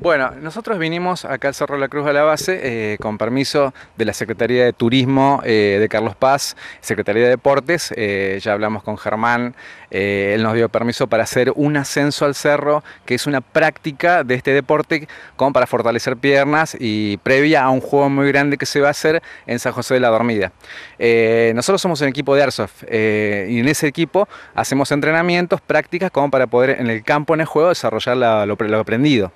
Bueno, nosotros vinimos acá al Cerro de la Cruz a la base eh, con permiso de la Secretaría de Turismo eh, de Carlos Paz, Secretaría de Deportes, eh, ya hablamos con Germán, él nos dio permiso para hacer un ascenso al cerro, que es una práctica de este deporte como para fortalecer piernas y previa a un juego muy grande que se va a hacer en San José de la Dormida. nosotros somos un equipo de Airsoft y en ese equipo hacemos entrenamientos, prácticas como para poder en el campo, en el juego, desarrollar lo aprendido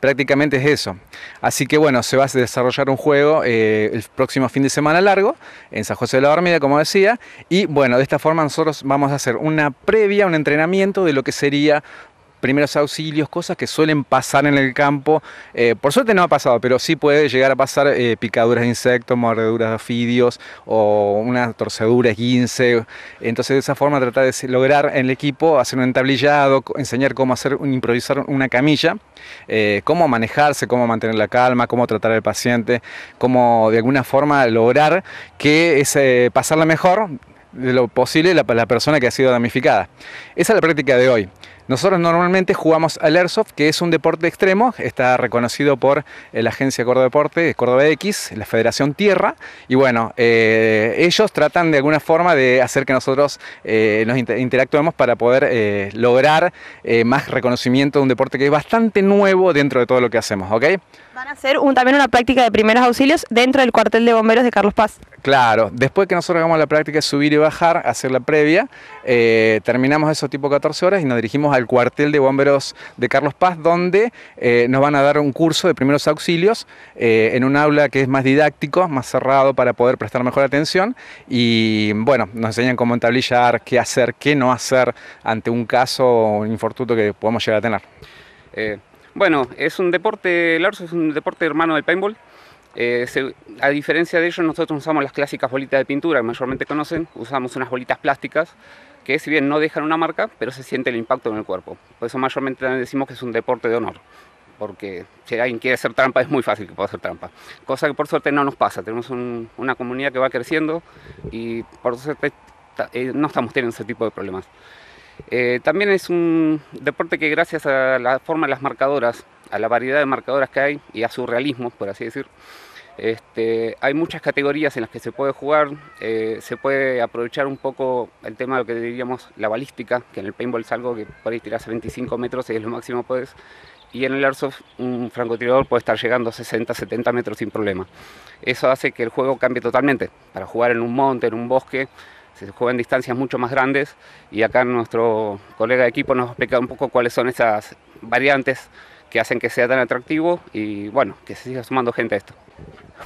prácticamente es eso. Así que bueno, se va a desarrollar un juego eh, el próximo fin de semana largo en San José de la Barmida, como decía, y bueno, de esta forma nosotros vamos a hacer una previa, un entrenamiento de lo que sería primeros auxilios, cosas que suelen pasar en el campo. Eh, por suerte no ha pasado, pero sí puede llegar a pasar eh, picaduras de insectos, mordeduras de afidios o una torceduras, esguince. Entonces de esa forma tratar de lograr en el equipo hacer un entablillado, enseñar cómo hacer, improvisar una camilla, eh, cómo manejarse, cómo mantener la calma, cómo tratar al paciente, cómo de alguna forma lograr que pase pasarla mejor de lo posible la, la persona que ha sido damnificada. Esa es la práctica de hoy. Nosotros normalmente jugamos al Airsoft, que es un deporte extremo, está reconocido por eh, la Agencia Córdoba Deporte, Córdoba X, la Federación Tierra, y bueno, eh, ellos tratan de alguna forma de hacer que nosotros eh, nos interactuemos para poder lograr más reconocimiento de un deporte que es bastante nuevo dentro de todo lo que hacemos, ¿ok? Van a hacer un, también una práctica de primeros auxilios dentro del cuartel de bomberos de Carlos Paz. Claro, después que nosotros hagamos la práctica de subir y bajar, hacer la previa, eh, terminamos esos tipo 14 horas y nos dirigimos al cuartel de bomberos de Carlos Paz, donde eh, nos van a dar un curso de primeros auxilios eh, en un aula que es más didáctico, más cerrado para poder prestar mejor atención. Y bueno, nos enseñan cómo entablillar, qué hacer, qué no hacer ante un caso o un infortunio que podamos llegar a tener. bueno, es un deporte, Lars, es un deporte hermano del paintball. a diferencia de ellos, nosotros usamos las clásicas bolitas de pintura que mayormente conocen, usamos unas bolitas plásticas que si bien no dejan una marca, pero se siente el impacto en el cuerpo. Por eso mayormente decimos que es un deporte de honor, porque si alguien quiere hacer trampa es muy fácil que pueda hacer trampa. Cosa que por suerte no nos pasa, tenemos una comunidad que va creciendo y por suerte eh, no estamos teniendo ese tipo de problemas. Eh, también es un deporte que gracias a la forma de las marcadoras, a la variedad de marcadoras que hay y a su realismo, por así decir, este, hay muchas categorías en las que se puede jugar, eh, se puede aprovechar un poco el tema de lo que diríamos la balística, que en el paintball es algo que por tirar a 25 metros y es lo máximo que puedes, y en el airsoft un francotirador puede estar llegando a 60, 70 metros sin problema. Eso hace que el juego cambie totalmente, para jugar en un monte, en un bosque, se juega en distancias mucho más grandes y acá nuestro colega de equipo nos explica un poco cuáles son esas variantes que hacen que sea tan atractivo y bueno, que se siga sumando gente a esto.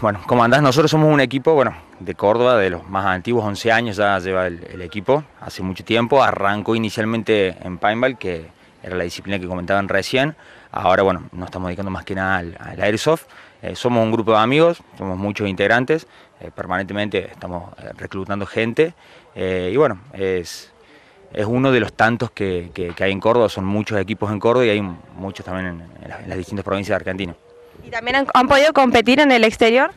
Bueno, ¿cómo andás, nosotros somos un equipo, bueno, de Córdoba, de los más antiguos, 11 años ya lleva el, equipo, hace mucho tiempo, arrancó inicialmente en Pineball, que era la disciplina que comentaban recién, ahora, bueno, no estamos dedicando más que nada al, airsoft, eh, somos un grupo de amigos, somos muchos integrantes, eh, permanentemente estamos eh, reclutando gente, y bueno, es, es uno de los tantos que, hay en Córdoba, son muchos equipos en Córdoba y hay muchos también en, las, en las distintas provincias de Argentina. ¿Y también han, podido competir en el exterior?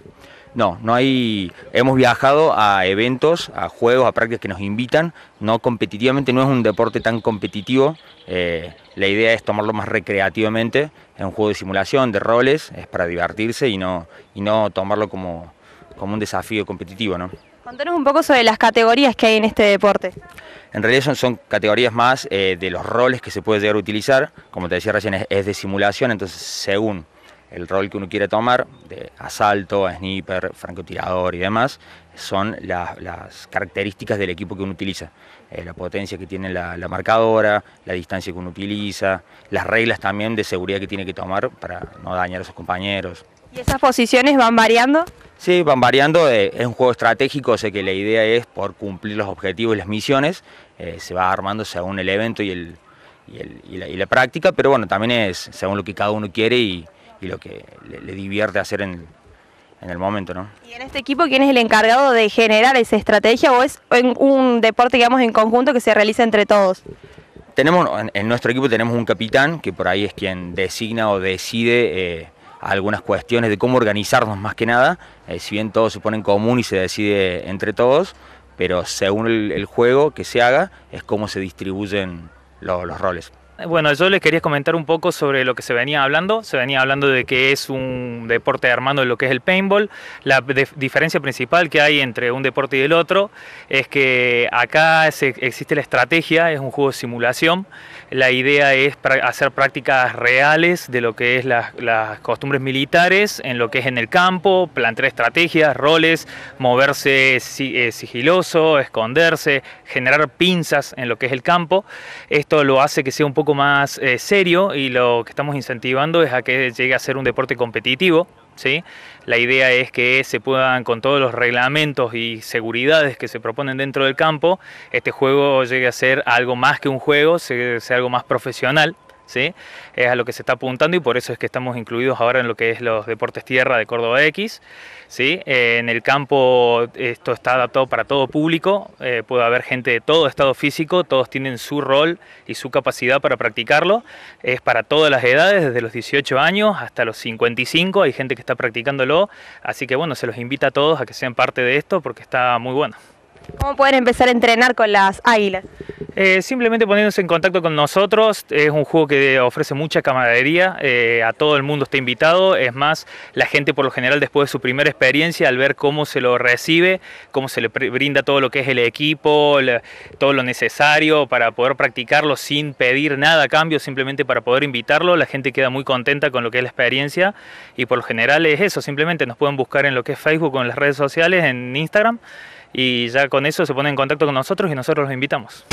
No, no hay. Hemos viajado a eventos, a juegos, a prácticas que nos invitan. No competitivamente, no es un deporte tan competitivo. Eh, la idea es tomarlo más recreativamente. Es un juego de simulación, de roles, es para divertirse y no, y no tomarlo como, como un desafío competitivo, ¿no? Contanos un poco sobre las categorías que hay en este deporte. En realidad son, son categorías más eh, de los roles que se puede llegar a utilizar. Como te decía recién, es de simulación, entonces según el rol que uno quiere tomar, de asalto, sniper, francotirador y demás, son las características del equipo que uno utiliza. Eh, la potencia que tiene la, marcadora, la distancia que uno utiliza, las reglas también de seguridad que tiene que tomar para no dañar a sus compañeros. ¿Y esas posiciones van variando? Sí, van variando. Eh, es un juego estratégico, o sea que la idea es por cumplir los objetivos y las misiones, eh, se va armando según el evento y, el, la, y la práctica, pero bueno, también es según lo que cada uno quiere y, y lo que le, divierte hacer en el, momento, ¿no? ¿Y en este equipo quién es el encargado de generar esa estrategia o es un deporte, digamos, en conjunto que se realiza entre todos? Tenemos, en nuestro equipo tenemos un capitán que por ahí es quien designa o decide eh, algunas cuestiones de cómo organizarnos más que nada, eh, si bien todo se pone en común y se decide entre todos, pero según el, juego que se haga es cómo se distribuyen los roles. Bueno, yo les quería comentar un poco sobre lo que se venía hablando. Se venía hablando de que es un deporte armando de lo que es el paintball. La diferencia principal que hay entre un deporte y el otro es que acá existe la estrategia, es un juego de simulación. La idea es hacer prácticas reales de lo que es las costumbres militares, en lo que es en el campo, plantear estrategias, roles, moverse eh, sigiloso, esconderse, generar pinzas en lo que es el campo. Esto lo hace que sea un poco más eh, serio y lo que estamos incentivando es a que llegue a ser un deporte competitivo. ¿sí? La idea es que se puedan, con todos los reglamentos y seguridades que se proponen dentro del campo, este juego llegue a ser algo más que un juego, sea algo más profesional. ¿sí? Es a lo que se está apuntando y por eso es que estamos incluidos ahora en lo que es los deportes tierra de Córdoba X, ¿sí? Eh, en el campo esto está adaptado para todo público, eh, puede haber gente de todo estado físico, todos tienen su rol y su capacidad para practicarlo, es para todas las edades, desde los 18 años hasta los 55, hay gente que está practicándolo, así que bueno, se los invita a todos a que sean parte de esto porque está muy bueno. ¿Cómo pueden empezar a entrenar con las águilas? Eh, simplemente poniéndose en contacto con nosotros, es un juego que ofrece mucha camaradería, eh, a todo el mundo está invitado, es más, la gente por lo general después de su primera experiencia, al ver cómo se lo recibe, cómo se le brinda todo lo que es el equipo, todo lo necesario para poder practicarlo sin pedir nada a cambio, simplemente para poder invitarlo, la gente queda muy contenta con lo que es la experiencia y por lo general es eso, simplemente nos pueden buscar en lo que es Facebook o en las redes sociales, en Instagram y ya con eso se pone en contacto con nosotros y nosotros los invitamos.